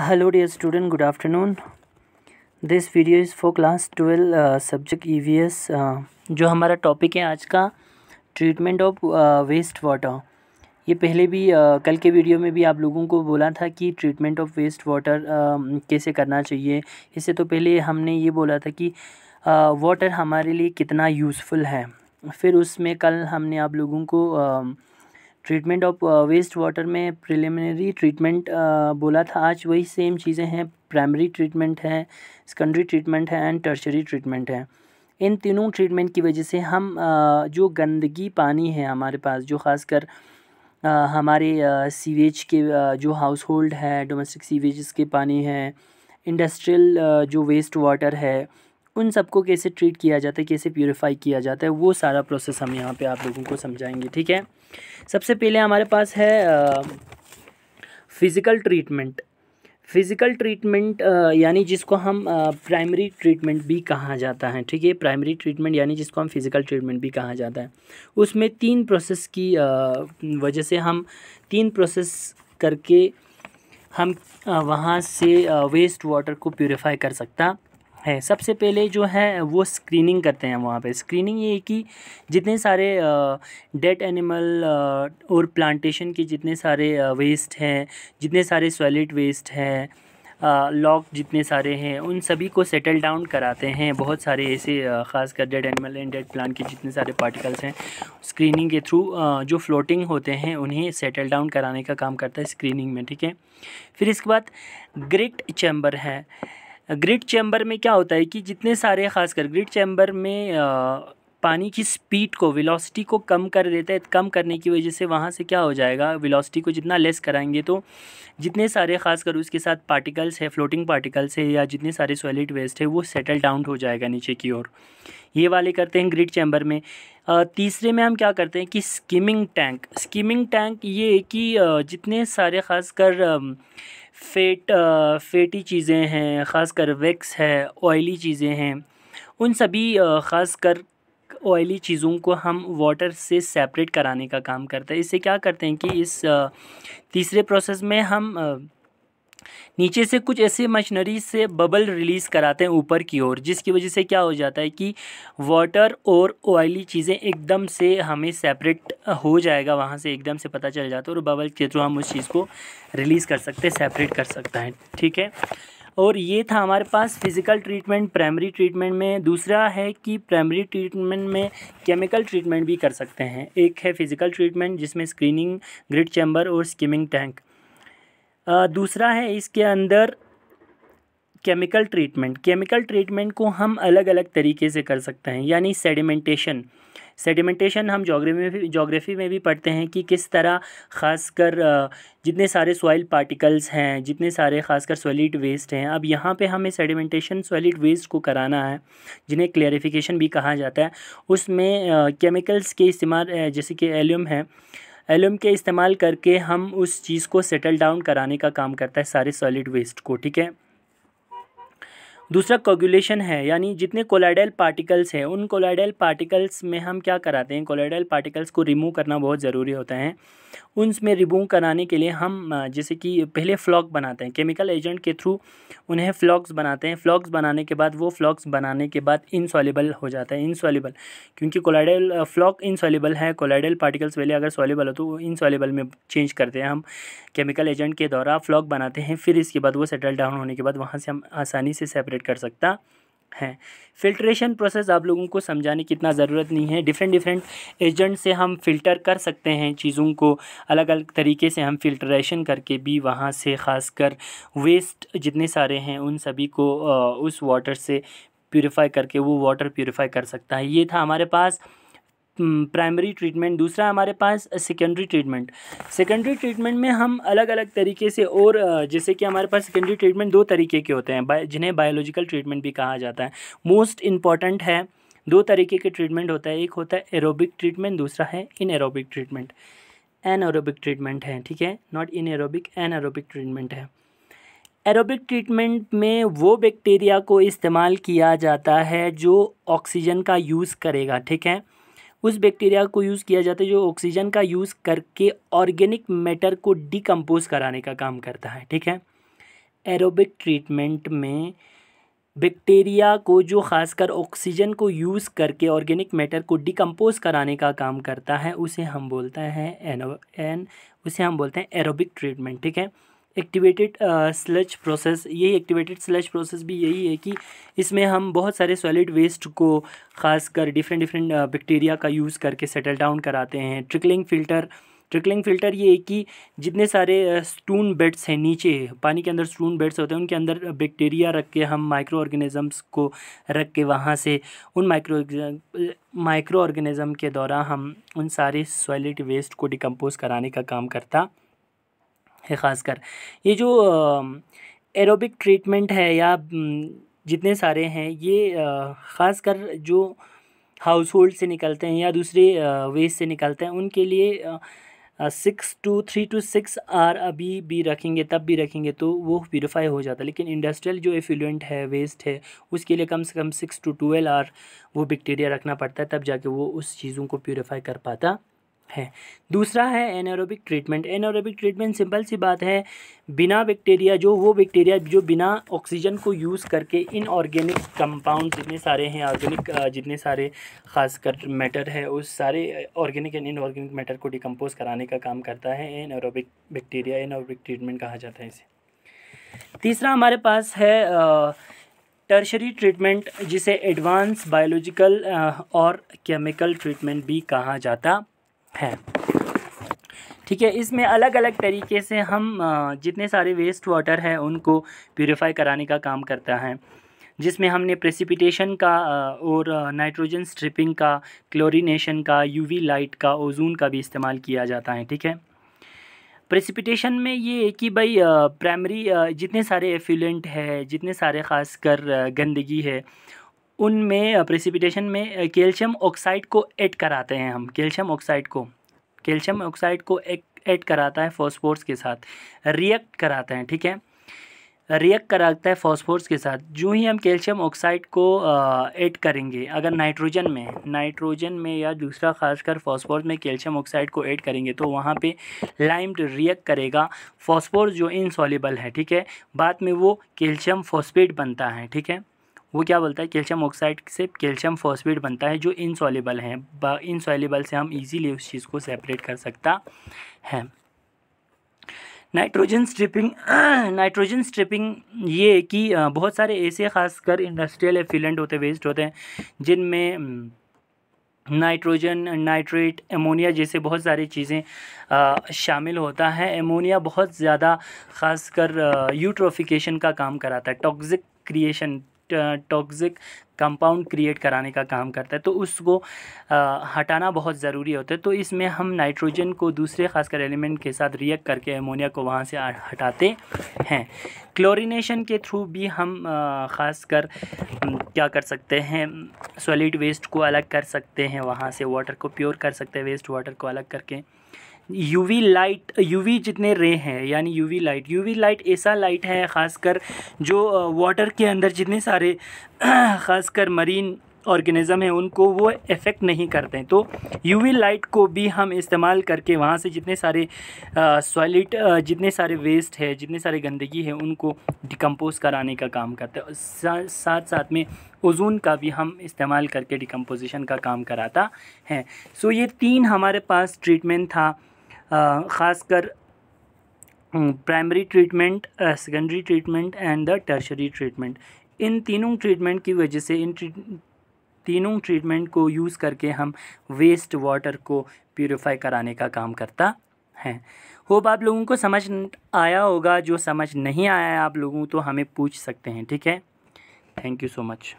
hello dear student good afternoon this video is for class twelve subject E V S जो हमारा topic है आज का treatment of waste water ये पहले भी uh, कल के वीडियो में भी आप लोगों को बोला था कि ट्रीटमेंट ऑफ वेस्ट वाटर कैसे करना चाहिए इससे तो पहले हमने ये बोला था कि वाटर uh, हमारे लिए कितना यूज़फुल है फिर उसमें कल हमने आप लोगों को uh, treatment of waste water में प्रिलिमिनरी ट्रीटमेंट बोला था आज वही सेम चीज़ें हैं प्राइमरी ट्रीटमेंट है सेकेंडरी ट्रीटमेंट है एंड टर्शरी ट्रीटमेंट है इन तीनों ट्रीटमेंट की वजह से हम जो गंदगी पानी है हमारे पास जो खासकर हमारे सीवेज के जो हाउस होल्ड है डोमेस्टिक सीवेज के पानी है इंडस्ट्रियल जो वेस्ट वाटर है उन सबको कैसे ट्रीट किया जाता है कैसे प्योरीफाई किया जाता है वो सारा प्रोसेस हम यहाँ पे आप लोगों को समझाएंगे ठीक है सबसे पहले हमारे पास है फ़िज़िकल ट्रीटमेंट फिज़िकल ट्रीटमेंट यानी जिसको हम प्राइमरी ट्रीटमेंट भी कहा जाता है ठीक है प्राइमरी ट्रीटमेंट यानी जिसको हम फिज़िकल ट्रीटमेंट भी कहा जाता है उसमें तीन प्रोसेस की वजह से हम तीन प्रोसेस करके हम वहाँ से वेस्ट वाटर को प्योरीफाई कर सकता है सबसे पहले जो है वो स्क्रीनिंग करते हैं वहाँ पे स्क्रीनिंग ये कि जितने सारे डेड एनिमल और प्लांटेशन के जितने सारे वेस्ट हैं जितने सारे सॉलिड वेस्ट हैं लॉक जितने सारे हैं उन सभी को सेटल डाउन कराते हैं बहुत सारे ऐसे ख़ासकर dead animal and dead plant के जितने सारे पार्टिकल्स हैं स्क्रीनिंग के थ्रू जो फ्लोटिंग होते हैं उन्हें सेटल डाउन कराने का काम करता है स्क्रीनिंग में ठीक है फिर इसके बाद ग्रिट चैम्बर है ग्रिड चैम्बर में क्या होता है कि जितने सारे खासकर ग्रिड चैम्बर में आ, पानी की स्पीड को वेलोसिटी को कम कर देता है कम करने की वजह से वहाँ से क्या हो जाएगा वेलोसिटी को जितना लेस कराएंगे तो जितने सारे खासकर उसके साथ पार्टिकल्स है फ्लोटिंग पार्टिकल्स है या जितने सारे सॉलिड वेस्ट है वो सेटल डाउन हो जाएगा नीचे की ओर ये वाले करते हैं ग्रिड चैम्बर में तीसरे में हम क्या करते हैं कि स्कीमिंग टैंक स्कीमिंग टैंक ये कि जितने सारे खासकर फेट फेटी चीज़ें हैं ख़ासकर वैक्स है ऑयली चीज़ें हैं उन सभी ख़ासकर ऑयली चीज़ों को हम वाटर से सेपरेट कराने का काम करते हैं इससे क्या करते हैं कि इस तीसरे प्रोसेस में हम नीचे से कुछ ऐसे मशीनरी से बबल रिलीज़ कराते हैं ऊपर की ओर जिसकी वजह से क्या हो जाता है कि वाटर और ऑयली चीज़ें एकदम से हमें सेपरेट हो जाएगा वहाँ से एकदम से पता चल जाता है और बबल के थ्रू हम उस चीज़ को रिलीज़ कर सकते हैं सेपरेट कर सकते हैं ठीक है और ये था हमारे पास फिज़िकल ट्रीटमेंट प्राइमरी ट्रीटमेंट में दूसरा है कि प्राइमरी ट्रीटमेंट में केमिकल ट्रीटमेंट भी कर सकते हैं एक है फिज़िकल ट्रीटमेंट जिसमें स्क्रीनिंग ग्रिड चैम्बर और स्किमिंग टैंक दूसरा है इसके अंदर केमिकल ट्रीटमेंट केमिकल ट्रीटमेंट को हम अलग अलग तरीके से कर सकते हैं यानी सेडिमेंटेशन सेडिमेंटेशन हम जोग्राफी जोग्राफी में भी पढ़ते हैं कि किस तरह खासकर जितने सारे सॉइल पार्टिकल्स हैं जितने सारे खासकर सॉलिड वेस्ट हैं अब यहाँ पे हमें सेडिमेंटेशन सॉलिड वेस्ट को कराना है जिन्हें क्लेरिफिकेशन भी कहा जाता है उसमें केमिकल्स के इस्तेमाल जैसे कि एलियम है एलम के इस्तेमाल करके हम उस चीज़ को सेटल डाउन कराने का काम करता है सारे सॉलिड वेस्ट को ठीक है दूसरा कोगुलेशन है यानी जितने कोलाइडल पार्टिकल्स हैं उन कोलाइडल पार्टिकल्स में हम क्या कराते हैं कोलाइडल पार्टिकल्स को रिमूव करना बहुत ज़रूरी होता है उनमें रिमूव कराने के लिए हम जैसे कि पहले फ्लॉक बनाते हैं केमिकल एजेंट के थ्रू उन्हें फ्लॉक्स बनाते हैं फ्लॉक्स बनाने के बाद वो फ्लॉक्स बनाने के बाद इनसॉलेबल हो जाता है इनसॉलेबल क्योंकि कोलाइडल फ्लॉक इनसॉलेबल है कोलाइडल पार्टिकल्स पहले अगर सॉलेबल हो तो इनसॉलेबल में चेंज करते हैं हम केमिकल एजेंट के द्वारा फ्लॉक बनाते हैं फिर इसके बाद वो सेटल डाउन होने के बाद वहाँ से हम आसानी से सेपरेट सेपरेट कर सकता है फिल्ट्रेशन प्रोसेस आप लोगों को समझाने की इतना ज़रूरत नहीं है डिफरेंट डिफरेंट एजेंट से हम फ़िल्टर कर सकते हैं चीज़ों को अलग अलग तरीके से हम फिल्ट्रेशन करके भी वहाँ से खासकर वेस्ट जितने सारे हैं उन सभी को उस वाटर से प्योरीफाई करके वो वाटर प्योरीफाई कर सकता है ये था हमारे पास प्राइमरी ट्रीटमेंट दूसरा हमारे पास सेकेंडरी ट्रीटमेंट सेकेंडरी ट्रीटमेंट में हम अलग अलग तरीके से और जैसे कि हमारे पास सेकेंडरी ट्रीटमेंट दो तरीके के होते हैं जिन्हें बायोलॉजिकल ट्रीटमेंट भी कहा जाता है मोस्ट इंपॉर्टेंट है दो तरीके के ट्रीटमेंट होता है एक होता है एरोबिक ट्रीटमेंट दूसरा है anaerobic treatment aerobic treatment है ठीक है not anaerobic aerobic treatment है एरोबिक ट्रीटमेंट में वो बैक्टीरिया को इस्तेमाल किया जाता है जो ऑक्सीजन का यूज़ करेगा ठीक है उस बैक्टीरिया को यूज़ किया जाता है जो ऑक्सीजन का यूज़ करके ऑर्गेनिक मैटर को डिकम्पोज कराने का काम करता है ठीक है एरोबिक ट्रीटमेंट में बैक्टीरिया को जो खासकर ऑक्सीजन को यूज़ करके ऑर्गेनिक मैटर को डिकम्पोज कराने का काम करता है उसे हम बोलते हैं एनो एन उसे हम बोलते हैं एरोबिक ट्रीटमेंट ठीक है एक्टिवेटेड स्लच प्रोसेस यही एक्टिवेटेड स्लच प्रोसेस भी यही है कि इसमें हम बहुत सारे सॉलिड वेस्ट को खासकर डिफरेंट डिफरेंट बैक्टीरिया का यूज़ करके सेटल डाउन कराते हैं ट्रिकलिंग फ़िल्टर ट्रिकलिंग फ़िल्टर ये है कि जितने सारे स्टून uh, बेड्स हैं नीचे पानी के अंदर स्टून बेड्स होते हैं उनके अंदर बैक्टीरिया uh, रख के हम माइक्रो ऑर्गेनिज़म्स को रख के वहाँ से उन माइक्रो माइक्रो ऑर्गेनिज़म के द्वारा हम उन सारे सॉलिड वेस्ट को डिकम्पोज़ कराने का काम करता है ख़ासकर ये जो एरोबिक ट्रीटमेंट है या जितने सारे हैं ये ख़ासकर जो हाउस होल्ड से निकलते हैं या दूसरे वेस्ट से निकलते हैं उनके लिए six to three to six hours अभी भी रखेंगे तब भी रखेंगे तो वो प्योरीफाई हो जाता है लेकिन इंडस्ट्रियल जो एफिलुएंट है वेस्ट है उसके लिए कम से कम सिक्स टू ट्वेल्व आर वो बैक्टीरिया रखना पड़ता है तब जाके वो उस चीज़ों को प्योरीफाई कर पाता है दूसरा है anaerobic treatment anaerobic treatment simple सी बात है बिना बैक्टीरिया जो वो बैक्टीरिया जो बिना ऑक्सीजन को यूज़ करके इन ऑर्गेनिक कंपाउंड जितने सारे हैं ऑर्गेनिक जितने सारे खासकर मैटर है उस सारे ऑर्गेनिक एंड इनऑर्गेनिक मैटर को डिकम्पोज कराने का काम करता है एनारोबिक बैक्टीरिया एनारोबिक ट्रीटमेंट कहा जाता है इसे तीसरा हमारे पास है टर्शरी ट्रीटमेंट जिसे एडवांस बायोलॉजिकल और केमिकल ट्रीटमेंट भी कहा जाता है ठीक है इसमें अलग अलग तरीके से हम जितने सारे वेस्ट वाटर हैं उनको प्योरीफाई कराने का काम करता है जिसमें हमने प्रेसिपिटेशन का और नाइट्रोजन स्ट्रिपिंग का क्लोरीनेशन का यूवी लाइट का ओजोन का भी इस्तेमाल किया जाता है ठीक है प्रेसिपिटेशन में ये कि भाई प्राइमरी जितने सारे एफिलेंट है जितने सारे ख़ासकर गंदगी है उनमें प्रेसिपिटेशन में कैल्शियम ऑक्साइड को ऐड कराते हैं हम कैल्शियम ऑक्साइड को कैल्शियम ऑक्साइड को ऐड कराता है फॉस्फोर्स के साथ रिएक्ट कराते हैं ठीक है रिएक्ट कराता है फॉस्फोर्स के साथ जो ही हम कैल्शियम ऑक्साइड को ऐड करेंगे अगर नाइट्रोजन में नाइट्रोजन में या दूसरा खासकर फॉस्फोर्स में कैल्शियम ऑक्साइड को ऐड करेंगे तो वहाँ पे लाइम्ड रिएक्ट करेगा फॉस्फोर्स जो इनसॉलिबल है ठीक है बाद में वो कैल्शियम फॉस्फेट बनता है ठीक है वो क्या बोलता है कैल्शियम ऑक्साइड से कैल्शियम फॉस्फेट बनता है जो इनसॉलेबल हैं इनसॉलेबल से हम इजीली उस चीज़ को सेपरेट कर सकता है नाइट्रोजन स्ट्रिपिंग नाइट्रोजन स्ट्रिपिंग ये कि बहुत सारे ऐसे खासकर इंडस्ट्रियल एफिलेंट होते वेस्ट होते हैं जिनमें नाइट्रोजन नाइट्रेट एमोनिया जैसे बहुत सारी चीज़ें शामिल होता है एमोनिया बहुत ज़्यादा खासकर यूट्रोफिकेशन का काम कराता है toxic creation toxic compound create कराने का काम करता है तो उसको आ, हटाना बहुत ज़रूरी होता है तो इसमें हम नाइट्रोजन को दूसरे खासकर एलिमेंट के साथ रिएक्ट करके एमोनिया को वहाँ से हटाते हैं क्लोरीनेशन के थ्रू भी हम ख़ासकर क्या कर सकते हैं सॉलिड वेस्ट को अलग कर सकते हैं वहाँ से वाटर को प्योर कर सकते हैं वेस्ट वाटर को अलग करके यूवी लाइट यूवी जितने रे हैं यानी यूवी लाइट यूवी लाइट ऐसा लाइट है ख़ासकर जो वाटर के अंदर जितने सारे ख़ासकर मरीन ऑर्गेनिज्म है उनको वो इफ़ेक्ट नहीं करते हैं तो यूवी लाइट को भी हम इस्तेमाल करके वहाँ से जितने सारे सॉलिड जितने सारे वेस्ट है जितने सारे गंदगी है उनको डिकम्पोज कराने का काम करते हैं सा, साथ साथ में ओजोन का भी हम इस्तेमाल करके डिकम्पोजिशन का काम कराता है सो ये तीन हमारे पास ट्रीटमेंट था ख़ासकर primary treatment secondary treatment and the tertiary treatment इन तीनों ट्रीटमेंट की वजह से इन तीनों ट्रीटमेंट को यूज़ करके हम वेस्ट वाटर को प्योरीफाई कराने का काम करता है होप आप लोगों को समझ आया होगा जो समझ नहीं आया है आप लोगों तो हमें पूछ सकते हैं ठीक है थैंक यू सो मच